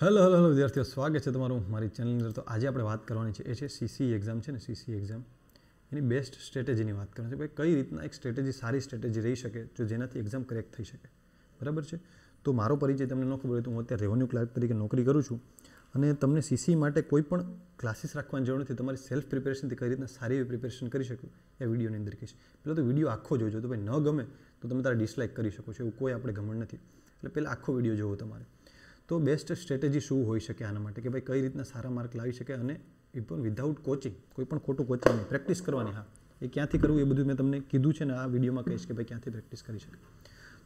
hello hello hello વિદ્યાર્થીઓ સ્વાગત છે તમારું મારી ચેનલની અંદર તો આજે આપણે વાત કરવાની છે એ છે સીસી એક્ઝામ છે ને સીસી એક્ઝામ એની બેસ્ટ સ્ટ્રેટેજીની વાત કરવાની છે ભાઈ કઈ રીતના એક સ્ટ્રેટેજી સારી સ્ટ્રેટેજી રહી શકે જો જેનાથી એક્ઝામ ક્રેક થઈ શકે બરાબર છે તો મારો પરિચય તમને ન ખબર હોય તો હું અત્યારે રેવન્યુ ક્લાર્ક તરીકે નોકરી કરું છું અને તમને સીસી માટે કોઈ પણ ક્લાસીસ રાખવાની જરૂર નથી તમારી સેલ્ફ પ્રિપેરેશનથી કઈ રીતના સારી એવી પ્રિપેરેશન કરી શકો એ વિડીયોની અંદર કહીશ પહેલાં તો વિડીયો આખો જોજો તો ભાઈ ન ગમે તો તમે તારા ડિસલાઇક કરી શકો છો એવું કોઈ આપણે ગમણ નથી એટલે પહેલાં આખો વિડીયો જોવો તમારે તો બેસ્ટ સ્ટ્રેટેજી શું હોઈ શકે આના માટે કે ભાઈ કઈ રીતના સારા માર્ક લાવી શકે અને ઇવન વિધાઉટ કોચિંગ કોઈ પણ ખોટું કોચિંગ નહીં પ્રેક્ટિસ કરવાની હા એ ક્યાંથી કરવું એ બધું મેં તમને કીધું છે ને આ વિડીયોમાં કહીશ કે ભાઈ ક્યાંથી પ્રેક્ટિસ કરી શકે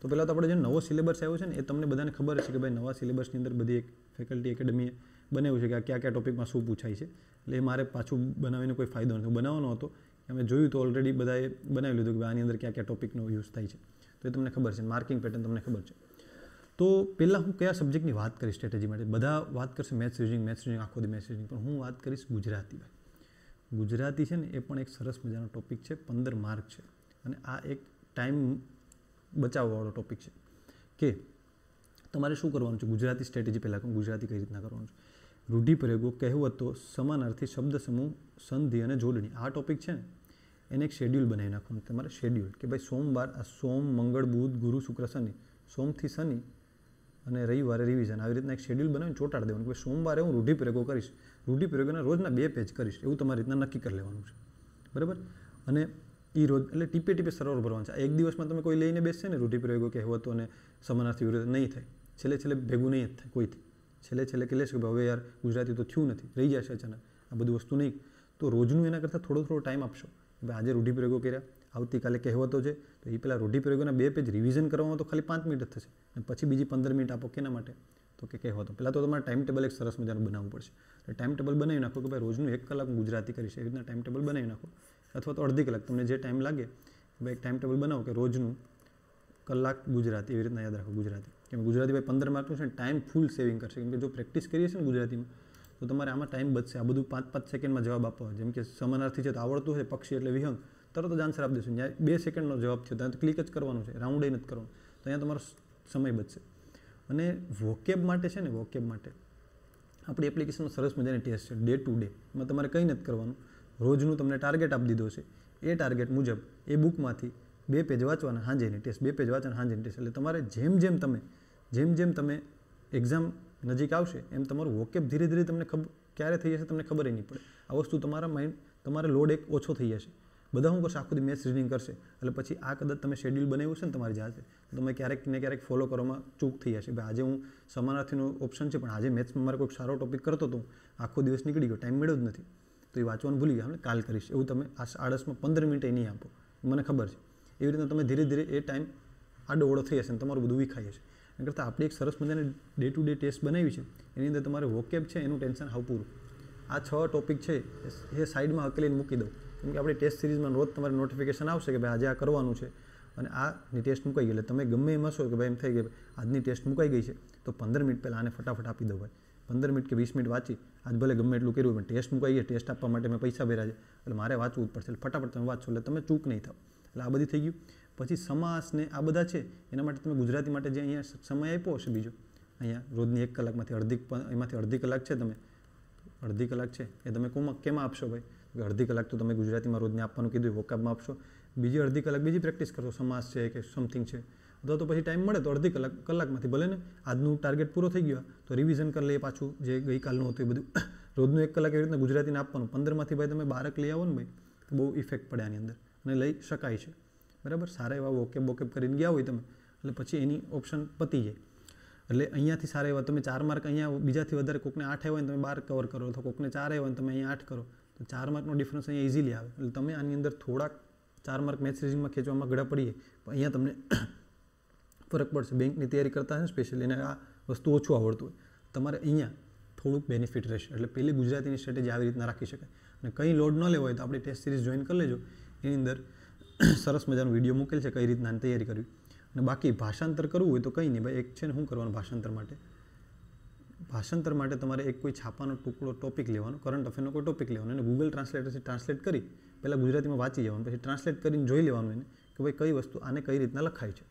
તો પહેલાં તો આપણે જે નવો સિલેબસ આવ્યો છે ને એ તમને બધાને ખબર છે કે ભાઈ નવા સિલેબસની અંદર બધી એક ફેકલ્ટી એકેડમીએ બનાવ્યું છે કે આ કયા કયા ટોપિકમાં શું પૂછાય છે એટલે એ મારે પાછું બનાવીને કોઈ ફાયદો નથી બનાવવાનો હતો અમે જોયું તો ઓલરેડી બધાએ બનાવી લીધું કે આની અંદર કયા કયા ટોપિકનો યુઝ થાય છે તો એ તમને ખબર છે માર્કિંગ પેટર્ન તમને ખબર છે તો પહેલાં હું કયા સબ્જેક્ટની વાત કરીશ સ્ટ્રેટેજી માટે બધા વાત કરશે મેથ્સ રીઝનિંગ મેથ્સ રીઝનિંગ આખો દી મેથ્સ રીઝનિંગ પણ હું વાત કરીશ ગુજરાતી ભાઈ ગુજરાતી છે ને એ પણ એક સરસ મજાનો ટોપિક છે પંદર માર્ક છે અને આ એક ટાઈમ બચાવવાવાળો ટોપિક છે કે તમારે શું કરવાનું છે ગુજરાતી સ્ટ્રેટેજી પહેલાં કહું ગુજરાતી કઈ રીતના કરવાનું છે રૂઢિપ્રયોગો કહેવતો સમાનાર્થી શબ્દ સમૂહ સંધિ અને જોડણી આ ટોપિક છે ને એને એક શેડ્યુલ બનાવી નાખવાનું તમારે શેડ્યુલ કે ભાઈ સોમવાર આ સોમ મંગળ બુધ ગુરુ શુક્ર શનિ સોમથી શનિ અને રવિવારે રિવિઝન આવી રીતના એક શેડ્યુલ બનાવીને ચોટાડી દેવાનું કે સોમવારે હું રૂઢિપ્રયોગો કરીશ રૂઢિપ્રયોગોના રોજના બે પેજ કરીશ એવું તમારી રીતના નક્કી કરી લેવાનું છે બરાબર અને એ રોજ એટલે ટીપે ટીપે સરોવર ભરવાનું છે એક દિવસમાં તમે કોઈ લઈને બેસશે ને રૂઢિ રૂઢિપ્રયોગો કહેવતો અને સમાનાર્થી વિરોધ નહીં થાય છેલ્લે છેલ્લે ભેગું નહીં જ થાય કોઈથી છેલ્લે છેલ્લે કે લેશે કે હવે યાર ગુજરાતી તો થયું નથી રહી જશે અચાનક આ બધું વસ્તુ નહીં તો રોજનું એના કરતાં થોડો થોડો ટાઈમ આપશો આજે રૂઢિ પ્રયોગો કર્યા આવતીકાલે કહેવતો છે તો એ પહેલાં રૂઢિપ્રયોગોના બે પેજ રિવિઝન કરવામાં તો ખાલી પાંચ મિનિટ જ થશે અને પછી બીજી પંદર મિનિટ આપો કેના માટે તો કે કહેવાતો પહેલાં તો તમારે ટાઈમ ટેબલ એક સરસ મજાનું બનાવવું પડશે એટલે ટાઈમ ટેબલ બનાવી નાખો કે ભાઈ રોજનું એક કલાક ગુજરાતી કરીશ એવી રીતના ટાઈમ ટેબલ બનાવી નાખો અથવા તો અડધી કલાક તમને જે ટાઈમ લાગે ભાઈ એક ટાઈમ ટેબલ બનાવો કે રોજનું કલાક ગુજરાતી એવી રીતના યાદ રાખો ગુજરાતી કેમ ગુજરાતી ભાઈ પંદર માર્કનું છે ટાઈમ ફૂલ સેવિંગ કરશે કેમ કે જો પ્રેક્ટિસ કરીએ છીએ ને ગુજરાતીમાં તો તમારે આમાં ટાઈમ બચશે આ બધું પાંચ પાંચ સેકન્ડમાં જવાબ આપો જેમ કે સમાનાર્થી છે તો આવડતું છે પક્ષી એટલે વિહંગ તરત જ આન્સર આપી દઈશું ત્યાં બે સેકન્ડનો જવાબ થયો ત્યાં ક્લિક જ કરવાનું છે રાઉન્ડ એ નથી કરવાનું તો અહીંયા તમારો સમય બચશે અને વોકેબ માટે છે ને વોકેબ માટે આપણી એપ્લિકેશનમાં સરસ મજાની ટેસ્ટ છે ડે ટુ ડે એમાં તમારે કંઈ નથી કરવાનું રોજનું તમને ટાર્ગેટ આપી દીધો છે એ ટાર્ગેટ મુજબ એ બુકમાંથી બે પેજ વાંચવાના હાંજેની ટેસ્ટ બે પેજ વાંચવાના હાંજેની ટેસ્ટ એટલે તમારે જેમ જેમ તમે જેમ જેમ તમે એક્ઝામ નજીક આવશે એમ તમારું વોકેબ ધીરે ધીરે તમને ખબર ક્યારે થઈ જશે તમને ખબર નહીં પડે આ વસ્તુ તમારા માઇન્ડ તમારે લોડ એક ઓછો થઈ જશે બધા શું કરશે આખું મેચ રીડિંગ કરશે એટલે પછી આ કદાચ તમે શેડ્યુલ બનાવ્યું છે ને તમારી જાતે તમે ક્યારેક ને ક્યારેક ફોલો કરવામાં ચૂક થઈ જશે ભાઈ આજે હું સમાનાર્થીનું ઓપ્શન છે પણ આજે મેથ્સમાં મારે કોઈક સારો ટોપિક કરતો હતો આખો દિવસ નીકળી ગયો ટાઈમ મળ્યો જ નથી તો એ વાંચવાનું ભૂલી ગયા આપણે કાલ કરીશ એવું તમે આ આળસમાં પંદર મિનિટ એ નહીં આપો મને ખબર છે એવી રીતે તમે ધીરે ધીરે એ ટાઈમ આ ડોળો થઈ જશે ને તમારું બધું વિખાઈ જશે એના કરતાં આપણે એક સરસ મજાને ડે ટુ ડે ટેસ્ટ બનાવી છે એની અંદર તમારે વોકેબ છે એનું ટેન્શન હાવ પૂરું આ છ ટોપિક છે એ સાઈડમાં હકેલીને મૂકી દઉં કેમ કે આપણી ટેસ્ટ સિરીઝમાં રોજ તમારે નોટિફિકેશન આવશે કે ભાઈ આજે આ કરવાનું છે અને આની ટેસ્ટ મુકાઈ ગઈ એટલે તમે ગમે એમ હશો કે ભાઈ એમ થઈ ગયું આજની ટેસ્ટ મુકાઈ ગઈ છે તો પંદર મિનિટ પહેલાં આને ફટાફટ આપી દો ભાઈ પંદર મિનિટ કે વીસ મિનિટ વાંચી આજ ભલે ગમે એટલું કર્યું પણ ટેસ્ટ મુકાઈ ગઈ ટેસ્ટ આપવા માટે મેં પૈસા ભર્યા છે એટલે મારે વાંચવું જ પડશે એટલે ફટાફટ તમે વાંચો એટલે તમે ચૂક નહીં થાવ એટલે આ બધી થઈ ગયું પછી સમાસ ને આ બધા છે એના માટે તમે ગુજરાતી માટે જે અહીંયા સમય આપ્યો હશે બીજો અહીંયા રોજની એક કલાકમાંથી અડધી એમાંથી અડધી કલાક છે તમે અડધી કલાક છે એ તમે કોમાં કેમાં આપશો ભાઈ અડધી કલાક તો તમે ગુજરાતીમાં રોજને આપવાનું કીધું વોકાબમાં આપશો બીજી અડધી કલાક બીજી પ્રેક્ટિસ કરશો સમાસ છે કે સમથિંગ છે અથવા તો પછી ટાઈમ મળે તો અડધી કલાક કલાકમાંથી ભલે ને આજનું ટાર્ગેટ પૂરો થઈ ગયો તો રિવિઝન કરી લઈએ પાછું જે ગઈકાલનું હતું એ બધું રોજનું એક કલાક એવી રીતના ગુજરાતીને આપવાનું પંદરમાંથી ભાઈ તમે બારક લઈ આવો ને ભાઈ તો બહુ ઇફેક્ટ પડે આની અંદર અને લઈ શકાય છે બરાબર સારા એવા વોકેબ વોકેબ કરીને ગયા હોય તમે એટલે પછી એની ઓપ્શન પતી જાય એટલે અહીંયાથી સારા એવા તમે ચાર માર્ક અહીંયા બીજાથી વધારે કોકને આઠ આવ્યા હોય ને તમે બાર કવર કરો અથવા કોકને ચાર આવ્યા હોય તમે અહીંયા આઠ કરો તો ચાર માર્કનો ડિફરન્સ અહીંયા ઇઝીલી આવે એટલે તમે આની અંદર થોડાક ચાર માર્ક મેચ રીઝિંગમાં ખેંચવામાં ગળા પડીએ પણ અહીંયા તમને ફરક પડશે બેંકની તૈયારી કરતા હશે સ્પેશિયલી એને આ વસ્તુ ઓછું આવડતું હોય તમારે અહીંયા થોડુંક બેનિફિટ રહેશે એટલે પહેલી ગુજરાતીની સ્ટ્રેટેજી આવી રીતના રાખી શકાય અને કંઈ લોડ ન લેવો હોય તો આપણે ટેસ્ટ સિરીઝ જોઈન કરી લેજો એની અંદર સરસ મજાનો વિડીયો મૂકેલ છે કઈ રીતના તૈયારી કરવી અને બાકી ભાષાંતર કરવું હોય તો કંઈ નહીં ભાઈ એક છે ને શું કરવાનું ભાષાંતર માટે ભાષાંતર માટે તમારે એક કોઈ છાપાનો ટુકડો ટોપિક લેવાનો કરંટ અફેરનો કોઈ ટોપિક લેવાનો અને ગૂગલ ટ્રાન્સલેટરથી ટ્રાન્સલેટ કરી પહેલાં ગુજરાતીમાં વાંચી જવાનું પછી ટ્રાન્સલેટ કરીને જોઈ લેવાનું એને કે ભાઈ કઈ વસ્તુ આને કઈ રીતના લખાય છે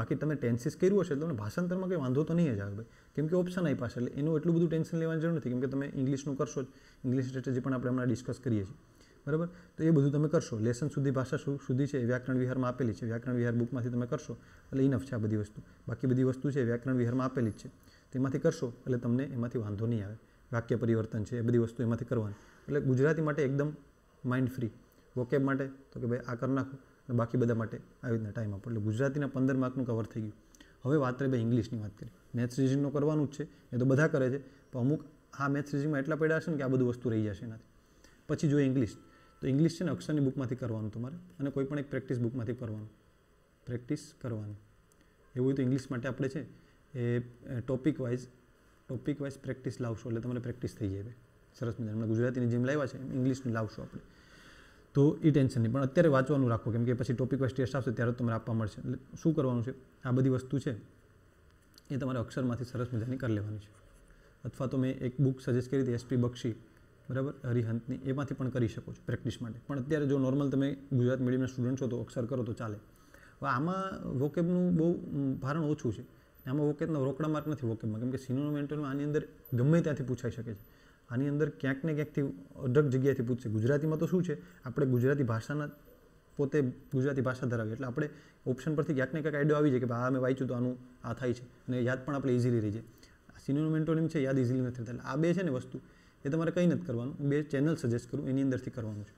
બાકી તમે ટેન્સિસ કર્યું હશે તમને ભાષાંતરમાં કંઈ વાંધો તો નહીં જ આવે ભાઈ કેમ કે ઓપ્શન આપ્યા છે એટલે એનું એટલું બધું ટેન્શન લેવાની જરૂર નથી કેમ કે તમે ઇંગ્લિશનું કરશો જ ઇંગ્લિશ સ્ટ્રેટેજી પણ આપણે હમણાં ડિસ્કસ કરીએ છીએ બરાબર તો એ બધું તમે કરશો લેસન સુધી ભાષા શું સુધી છે વ્યાકરણ વિહારમાં આપેલી છે વ્યાકરણ વિહાર બુકમાંથી તમે કરશો એટલે ઇનફ છે આ બધી વસ્તુ બાકી બધી વસ્તુ છે વ્યાકરણ વિહારમાં આપેલી જ છે એમાંથી કરશો એટલે તમને એમાંથી વાંધો નહીં આવે વાક્ય પરિવર્તન છે એ બધી વસ્તુ એમાંથી કરવાની એટલે ગુજરાતી માટે એકદમ માઇન્ડ ફ્રી વોકેબ માટે તો કે ભાઈ આ કરી નાખો અને બાકી બધા માટે આવી રીતના ટાઈમ આપો એટલે ગુજરાતીના પંદર માર્કનું કવર થઈ ગયું હવે વાત રહી ભાઈ ઇંગ્લિશની વાત કરી મેથ્સ રિઝિંગનું કરવાનું જ છે એ તો બધા કરે છે પણ અમુક આ મેથ્સ રિઝિંગમાં એટલા પડ્યા હશે ને કે આ બધું વસ્તુ રહી જશે એનાથી પછી જો ઇંગ્લિશ તો ઇંગ્લિશ છે ને અક્ષરની બુકમાંથી કરવાનું તમારે અને કોઈ પણ એક પ્રેક્ટિસ બુકમાંથી કરવાનું પ્રેક્ટિસ કરવાની એવું હોય તો ઇંગ્લિશ માટે આપણે છે એ topic wise topic wise practice લાવશો એટલે તમારે પ્રેક્ટિસ થઈ જાય સરસ મજાની હમણાં ગુજરાતીની જેમ લાવ્યા છે એમ ઇંગ્લિશનું લાવશો આપણે તો એ ટેન્શન નહીં પણ અત્યારે વાંચવાનું રાખો કેમ કે પછી ટોપિક વાઇઝ ટેસ્ટ આવશે ત્યારે તમારે આપવા મળશે એટલે શું કરવાનું છે આ બધી વસ્તુ છે એ તમારે અક્ષરમાંથી સરસ મજાની કરી લેવાની છે અથવા તો મેં એક બુક સજેસ્ટ કરી હતી એસપી બક્ષી બરાબર હરિહંતની એમાંથી પણ કરી શકો છો પ્રેક્ટિસ માટે પણ અત્યારે જો નોર્મલ તમે ગુજરાત મીડિયમના સ્ટુડન્ટ છો તો અક્ષર કરો તો ચાલે આમાં વોકેબનું બહુ ભારણ ઓછું છે આમાં વોકેતનો રોકડા માર્ક નથી વોકેટમાં કેમ કે સિનોમેન્ટલમાં આની અંદર ગમે ત્યાંથી પૂછાઈ શકે છે આની અંદર ક્યાંક ને ક્યાંકથી અઢળક જગ્યાએથી પૂછશે ગુજરાતીમાં તો શું છે આપણે ગુજરાતી ભાષાના પોતે ગુજરાતી ભાષા ધરાવી એટલે આપણે ઓપ્શન પરથી ક્યાંક ને ક્યાંક આઈડિયો આવી જાય કે આ મેં વાંચ્યું તો આનું આ થાય છે અને યાદ પણ આપણે ઇઝીલી રહી જાય સિનોમેન્ટોનિમ છે યાદ ઇઝીલી નથી થતા આ બે છે ને વસ્તુ એ તમારે કંઈ નથી કરવાનું બે ચેનલ સજેસ્ટ કરું એની અંદરથી કરવાનું છે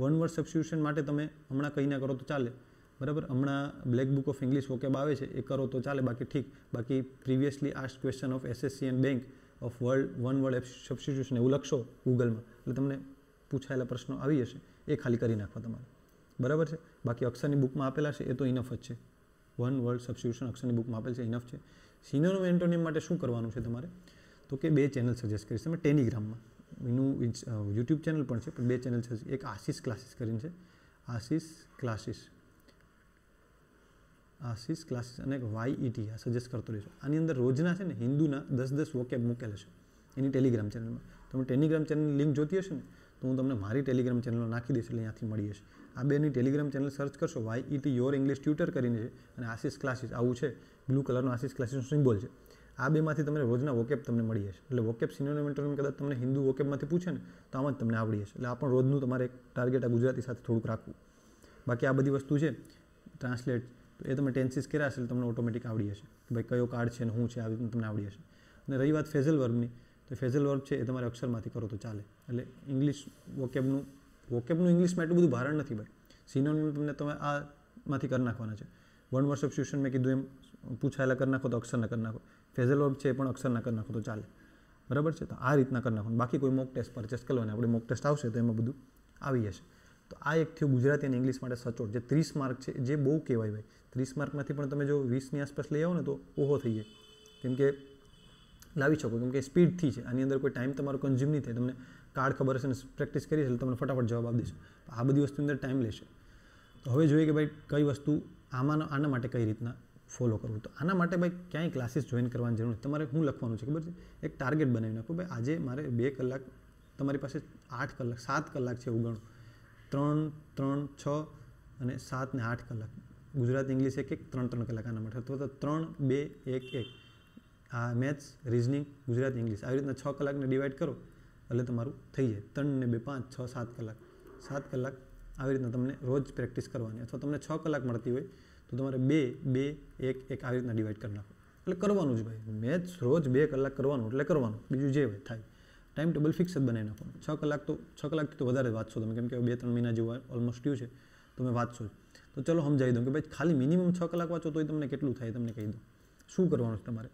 વન વર્ડ સબસ્ટિટ્યુશન માટે તમે હમણાં કંઈ ના કરો તો ચાલે બરાબર હમણાં black book of English vocab આવે છે એ કરો તો ચાલે બાકી ઠીક બાકી previously asked question of SSC and bank of word one word substitution એવું લખશો ગૂગલમાં એટલે તમને પૂછાયેલા પ્રશ્નો આવી જશે એ ખાલી કરી નાખવા તમારે બરાબર છે બાકી અક્ષરની બુકમાં આપેલા છે એ તો ઇનફ જ છે વન વર્લ્ડ સબસ્ટિટ્યુશન અક્ષરની બુકમાં આપેલ છે ઇનફ છે સિનોનિમ એન્ટોનિમ માટે શું કરવાનું છે તમારે તો કે બે ચેનલ સજેસ્ટ કરીશ તમે ટેલિગ્રામમાં એનું યુટ્યુબ ચેનલ પણ છે પણ બે ચેનલ છે એક આશિષ ક્લાસીસ કરીને છે આશિષ ક્લાસીસ આશીષ ક્લાસીસ અને એક વાયઈટી આ સજેસ્ટ કરતો રહીશું આની અંદર રોજના છે ને હિન્દુના દસ દસ વોકેબ મૂકેલા છે એની ટેલિગ્રામ ચેનલમાં તમે ટેલિગ્રામ ચેનલની લિંક જોતી હશે ને તો હું તમને મારી ટેલિગ્રામ ચેનલમાં નાખી દઈશ એટલે અહીંયાથી મળી જશે આ બેની ટેલિગ્રામ ચેનલ સર્ચ કરશો Y ET your English tutor કરીને છે અને આશીષ ક્લાસીસ આવું છે બ્લુ કલરનો આશીષ ક્લાસીસનો સિમ્બોલ છે આ બેમાંથી તમને રોજના વોકેબ તમને મળી જશે એટલે વોકેપ સિનોનિમેન્ટોનિમ કદાચ તમને હિન્દુ વોકેપમાંથી પૂછે ને તો આમાં જ તમને આવડી જશે એટલે આ પણ રોજનું તમારે એક ટાર્ગેટ આ ગુજરાતી સાથે થોડુંક રાખવું બાકી આ બધી વસ્તુ છે ટ્રાન્સલેટ તો એ તમે ટેન કર્યા હશે તમને ઓટોમેટિક આવડી હશે કે ભાઈ કયો કાર્ડ છે ને શું છે આવી રીતનું તમને આવડી હશે અને રહી વાત ફેઝલ વર્બની તો ફેઝલ વર્બ છે એ તમારે અક્ષરમાંથી કરો તો ચાલે એટલે ઇંગ્લિશ વોકેબનું વોકેબનું ઇંગ્લિશમાં એટલું બધું ભારણ નથી ભાઈ સિનોનિમ તમને તમે આમાંથી કરી નાખવાના છે વન વર્ષ ઓફ સબ્સ્ટિટ્યુશન મેં કીધું એમ પૂછાયેલા કરી નાખો તો અક્ષરના કરી નાખો ફેઝલ વર્બ છે એ પણ અક્ષરના કરી નાખો તો ચાલે બરાબર છે તો આ રીતના કરી નાખો બાકી કોઈ મોક ટેસ્ટ પરચેસ કરવાને આપણે મોક ટેસ્ટ આવશે તો એમાં બધું આવી જશે તો આ એક થયું ગુજરાતી અને ઇંગ્લિશ માટે સચોટ જે ત્રીસ માર્ક છે જે બહુ કહેવાય ભાઈ ત્રીસ માર્કમાંથી પણ તમે જો વીસની આસપાસ લઈ આવો ને તો ઓહો થઈ જાય કેમ કે લાવી શકો કેમ કે સ્પીડથી છે આની અંદર કોઈ ટાઈમ તમારો કન્ઝ્યુમ નહીં થાય તમને કાર્ડ ખબર હશે ને પ્રેક્ટિસ કરી છે તમને ફટાફટ જવાબ આપી દેશો આ બધી વસ્તુની અંદર ટાઈમ લેશે તો હવે જોઈએ કે ભાઈ કઈ વસ્તુ આમાંના આના માટે કઈ રીતના ફોલો કરવું તો આના માટે ભાઈ ક્યાંય ક્લાસીસ જોઈન કરવાની જરૂર નથી તમારે હું લખવાનું છે ખબર છે એક ટાર્ગેટ બનાવી નાખો ભાઈ આજે મારે બે કલાક તમારી પાસે આઠ કલાક સાત કલાક છે એવું ગણો ત્રણ ત્રણ છ અને સાત ને આઠ કલાક ગુજરાત ઇંગ્લિશ એક એક ત્રણ ત્રણ કલાક આના માટે અથવા તો ત્રણ બે એક એક આ મેથ્સ રિઝનિંગ ગુજરાત ઇંગ્લિશ આવી રીતના છ કલાકને ડિવાઈડ કરો એટલે તમારું થઈ જાય ત્રણ ને બે પાંચ છ સાત કલાક સાત કલાક આવી રીતના તમને રોજ પ્રેક્ટિસ કરવાની અથવા તમને છ કલાક મળતી હોય તો તમારે બે બે એક એક આવી રીતના ડિવાઈડ કરી નાખો એટલે કરવાનું જ ભાઈ મેથ્સ રોજ બે કલાક કરવાનું એટલે કરવાનું બીજું જે હોય થાય ટાઈમ ટેબલ ફિક્સ જ બનાવી નાખવાનું છ કલાક તો છ કલાકથી તો વધારે વાંચશો તમે કેમ કે બે ત્રણ મહિના જેવું ઓલમોસ્ટ થયું છે તમે વાંચશો તો ચલો સમજાવી દઉં કે ભાઈ ખાલી મિનિમમ છ કલાક વાંચો એ તમને કેટલું થાય તમને કહી દઉં શું કરવાનું છે તમારે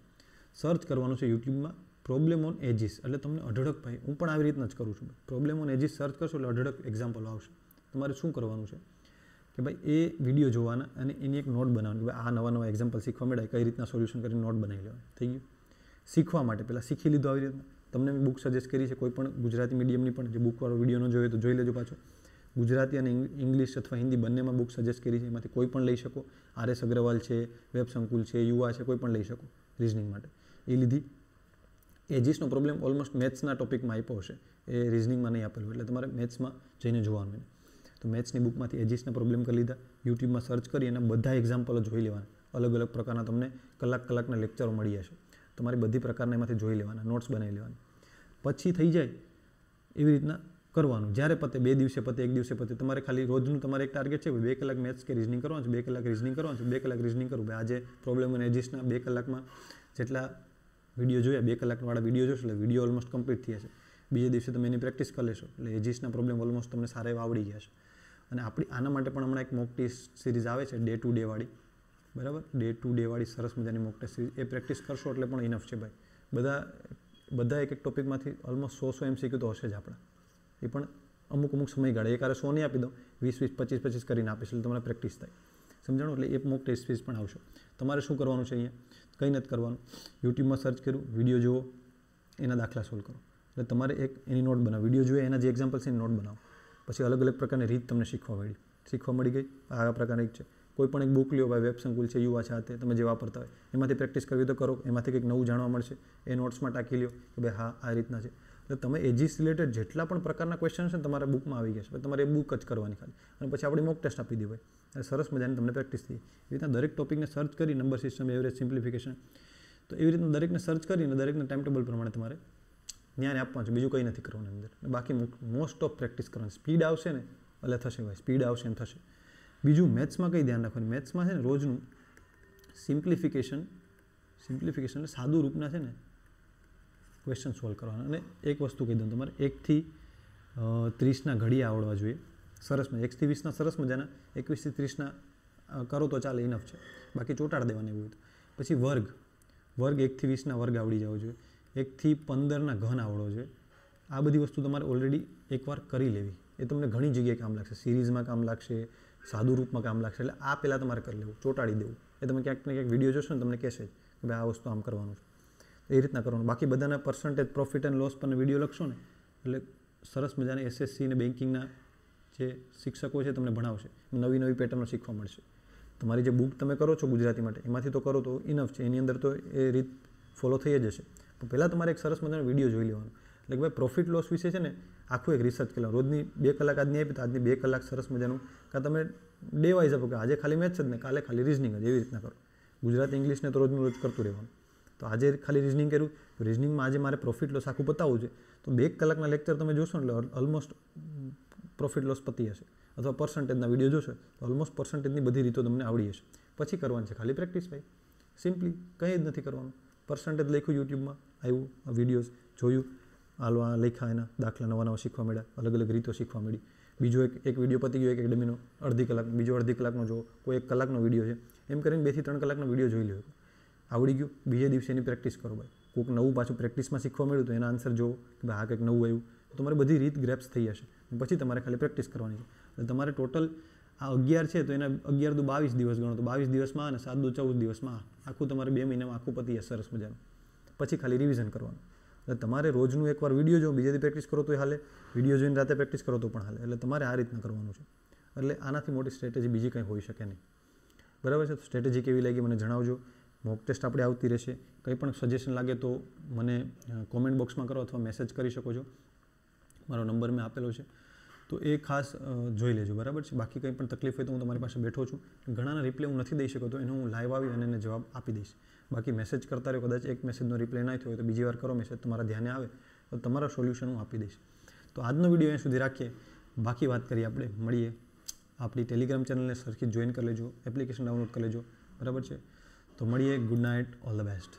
સર્ચ કરવાનું છે યુટ્યુબમાં પ્રોબ્લેમ ઓન એજીસ એટલે તમને અઢળક ભાઈ હું પણ આવી રીતના જ કરું છું પ્રોબ્લેમ ઓન એજીસ સર્ચ કરશો એટલે અઢળક એક્ઝામ્પલ આવશે તમારે શું કરવાનું છે કે ભાઈ એ વિડીયો જોવાના અને એની એક નોટ બનાવવાની ભાઈ આ નવા નવા એક્ઝામ્પલ શીખવા મળે કઈ રીતના સોલ્યુશન કરીને નોટ બનાવી લેવાનું થઈ ગયું શીખવા માટે પહેલાં શીખી લીધું આવી રીતના તમને મેં બુક સજેસ્ટ કરી છે કોઈ પણ ગુજરાતી મીડિયમની પણ જે બુકવાળો વિડીયો ન જોયો તો જોઈ લેજો પાછો ગુજરાતી અને ઇંગ્લિશ અથવા હિન્દી બંનેમાં બુક સજેસ્ટ કરી છે એમાંથી કોઈ પણ લઈ શકો આર એસ અગ્રવાલ છે વેબ સંકુલ છે યુવા છે કોઈ પણ લઈ શકો રિઝનિંગ માટે એ લીધી એજીસનો પ્રોબ્લેમ ઓલમોસ્ટ મેથ્સના ટોપિકમાં આપ્યો હશે એ રિઝનિંગમાં નહીં આપેલું એટલે તમારે મેથ્સમાં જઈને જોવાનું એને તો મેથ્સની બુકમાંથી એજીસના પ્રોબ્લેમ કરી લીધા યુટ્યુબમાં સર્ચ કરી અને બધા એક્ઝામ્પલો જોઈ લેવાના અલગ અલગ પ્રકારના તમને કલાક કલાકના લેક્ચરો મળી જશે તમારે બધી પ્રકારના એમાંથી જોઈ લેવાના નોટ્સ બનાવી લેવાની પછી થઈ જાય એવી રીતના કરવાનું જ્યારે પતે બે દિવસે પતે એક દિવસે પતે તમારે ખાલી રોજનું તમારે એક ટાર્ગેટ છે બે કલાક મેથ્સ કે રિઝનિંગ કરવાનું છે બે કલાક રિઝનિંગ કરવાનું છે બે કલાક રિઝનિંગ કરવું આજે પ્રોબ્લેમ અને એજિસના બે કલાકમાં જેટલા વિડીયો જોયા બે કલાકવાળા વિડીયો જોશો એટલે વિડીયો ઓલમોસ્ટ કમ્પ્લીટ થયા છે બીજે દિવસે તમે એની પ્રેક્ટિસ કરી લેશો એટલે એજિસના પ્રોબ્લેમ ઓલમોસ્ટ તમને સારા એવા આવડી ગયા છે અને આપણી આના માટે પણ હમણાં એક મોક ટેસ્ટ સિરીઝ આવે છે ડે ટુ ડેવાળી બરાબર ડે ટુ ડેવાળી સરસ મજાની મોક ટેસ્ટ સિરીઝ એ પ્રેક્ટિસ કરશો એટલે પણ ઇનફ છે ભાઈ બધા બધા એક એક ટોપિકમાંથી ઓલમોસ્ટ સો સો એમસીક્યુ તો હશે જ આપણા એ પણ અમુક અમુક સમયગાળે એકારે સો નહીં આપી દઉં વીસ વીસ પચીસ પચીસ કરીને આપીશ એટલે તમારે પ્રેક્ટિસ થાય સમજાણું એટલે એ મોક ટેસ્ટ ફીસ પણ આવશે તમારે શું કરવાનું છે અહીંયા કંઈ નથી કરવાનું યુટ્યુબમાં સર્ચ કર્યું વિડીયો જુઓ એના દાખલા સોલ્વ કરો એટલે તમારે એક એની નોટ બનાવો વિડીયો જોઈએ એના જે એક્ઝામ્પલ્સ એની નોટ બનાવો પછી અલગ અલગ પ્રકારની રીત તમને શીખવા મળી શીખવા મળી ગઈ આ પ્રકારની એક છે કોઈ પણ એક બુક લ્યો ભાઈ વેબ સંકુલ છે યુવા છે આ તમે જે વાપરતા હોય એમાંથી પ્રેક્ટિસ કરવી તો કરો એમાંથી કંઈક નવું જાણવા મળશે એ નોટ્સમાં ટાંકી લ્યો કે ભાઈ હા આ રીતના છે એટલે તમે એજીસ રિલેટેડ જેટલા પણ પ્રકારના ક્વેશ્ચન છે તમારા બુકમાં આવી ગયા છે તમારે એ બુક જ કરવાની ખાલી અને પછી આપણે મોક ટેસ્ટ આપી દેવાય અને સરસ મજાની તમને પ્રેક્ટિસ થઈ એવી રીતના દરેક ટોપિકને સર્ચ કરી નંબર સિસ્ટમ એવરેજ સિમ્પ્લિફિકેશન તો એવી રીતના દરેકને સર્ચ કરીને દરેકને ટાઈમ ટેબલ પ્રમાણે તમારે ધ્યાન આપવાનું છે બીજું કંઈ નથી કરવાનું અંદર બાકી મોસ્ટ ઓફ પ્રેક્ટિસ કરવાની સ્પીડ આવશે ને એટલે થશે ભાઈ સ્પીડ આવશે ને થશે બીજું મેથ્સમાં કંઈ ધ્યાન રાખવાનું મેથ્સમાં છે ને રોજનું સિમ્પ્લિફિકેશન સિમ્પ્લિફિકેશન એટલે સાદું રૂપના છે ને ક્વેશ્ચન સોલ્વ કરવાના અને એક વસ્તુ કહી દઉં તમારે એકથી ત્રીસના ઘડી આવડવા જોઈએ સરસ મજા એકથી વીસના સરસ મજાના એકવીસથી ત્રીસના કરો તો ચાલે ઇનફ છે બાકી ચોંટાડ દેવાની હોય તો પછી વર્ગ વર્ગ એકથી વીસના વર્ગ આવડી જવો જોઈએ એકથી પંદરના ઘન આવડવો જોઈએ આ બધી વસ્તુ તમારે ઓલરેડી એકવાર કરી લેવી એ તમને ઘણી જગ્યાએ કામ લાગશે સિરીઝમાં કામ લાગશે સાદું રૂપમાં કામ લાગશે એટલે આ પહેલાં તમારે કરી લેવું ચોંટાડી દેવું એ તમે ક્યાંક ને ક્યાંક વિડીયો જોશો ને તમને કહેશે કે ભાઈ આ વસ્તુ આમ કરવાનું છે એ રીતના કરવાનું બાકી બધાના પર્સન્ટેજ પ્રોફિટ એન્ડ લોસ પણ વિડીયો લખશો ને એટલે સરસ મજાના એસએસસી ને બેન્કિંગના જે શિક્ષકો છે તમને ભણાવશે નવી નવી પેટર્નો શીખવા મળશે તમારી જે બુક તમે કરો છો ગુજરાતી માટે એમાંથી તો કરો તો ઇનફ છે એની અંદર તો એ રીત ફોલો થઈ જ જશે પણ પહેલાં તમારે એક સરસ મજાનો વિડીયો જોઈ લેવાનો એટલે કે ભાઈ પ્રોફિટ લોસ વિશે છે ને આખું એક રિસર્ચ કરેલા રોજની બે કલાક આજની આપી તો આજની બે કલાક સરસ મજાનું કાં તમે ડે વાઇઝ આપો કે આજે ખાલી મેથ્સ જ ને કાલે ખાલી રિઝનિંગ જ એવી રીતના કરો ગુજરાતી ઇંગ્લિશને તો રોજનું રોજ કરતું રહેવાનું તો આજે ખાલી રિઝનિંગ કર્યું તો રિઝનિંગમાં આજે મારે પ્રોફિટ લોસ આખું પતાવવું છે તો બે કલાકના લેક્ચર તમે જોશો એટલે ઓલમોસ્ટ પ્રોફિટ લોસ પતી હશે અથવા પર્સન્ટેજના વિડીયો જોશો તો ઓલમોસ્ટ પર્સન્ટેજની બધી રીતો તમને આવડી હશે પછી કરવાની છે ખાલી પ્રેક્ટિસ ભાઈ સિમ્પલી કંઈ જ નથી કરવાનું પર્સન્ટેજ લખ્યું યુટ્યુબમાં આવ્યું વિડીયોઝ જોયું હાલવા લખ્યા એના દાખલા નવા નવા શીખવા મળ્યા અલગ અલગ રીતો શીખવા મળી બીજો એક એક વિડીયો પતી ગયો એક એકેડમીનો અડધી કલાક બીજો અડધી કલાકનો જો કોઈ એક કલાકનો વિડીયો છે એમ કરીને બેથી ત્રણ કલાકનો વિડીયો જોઈ લ્યો આવડી ગયું બીજે દિવસે એની પ્રેક્ટિસ કરો ભાઈ કોઈક નવું પાછું પ્રેક્ટિસમાં શીખવા મળ્યું તો એના આન્સર જો કે ભાઈ આ કંઈક નવું આવ્યું તમારે બધી રીત ગ્રેપ્સ થઈ જશે પછી તમારે ખાલી પ્રેક્ટિસ કરવાની છે એટલે તમારે ટોટલ આ અગિયાર છે તો એના અગિયાર દુ બાવીસ દિવસ ગણો તો બાવીસ દિવસમાં અને સાત દુ ચૌદ દિવસમાં આખું તમારે બે મહિનામાં આખું પતી જશે સરસ મજાનું પછી ખાલી રિવિઝન કરવાનું એટલે તમારે રોજનું એકવાર વિડીયો જો બીજેથી પ્રેક્ટિસ કરો તો હાલે વિડીયો જોઈને રાતે પ્રેક્ટિસ કરો તો પણ હાલે એટલે તમારે આ રીતના કરવાનું છે એટલે આનાથી મોટી સ્ટ્રેટેજી બીજી કંઈ હોઈ શકે નહીં બરાબર છે તો સ્ટ્રેટેજી કેવી લાગી મને જણાવજો મોક ટેસ્ટ આપણે આવતી રહેશે કંઈ પણ સજેશન લાગે તો મને કોમેન્ટ બોક્સમાં કરો અથવા મેસેજ કરી શકો છો મારો નંબર મેં આપેલો છે તો એ ખાસ જોઈ લેજો બરાબર છે બાકી કંઈ પણ તકલીફ હોય તો હું તમારી પાસે બેઠો છું ઘણાના રિપ્લે હું નથી દઈ શકતો એનો હું લાઈવ આવી અને એને જવાબ આપી દઈશ બાકી મેસેજ કરતા રહ્યો કદાચ એક મેસેજનો રિપ્લે ના થયો હોય તો બીજી વાર કરો મેસેજ તમારા ધ્યાને આવે તો તમારા સોલ્યુશન હું આપી દઈશ તો આજનો વિડીયો અહીં સુધી રાખીએ બાકી વાત કરીએ આપણે મળીએ આપણી ટેલિગ્રામ ચેનલને સરખી જોઈન કરી લેજો એપ્લિકેશન ડાઉનલોડ કરી લેજો બરાબર છે તો મળીએ good night all the best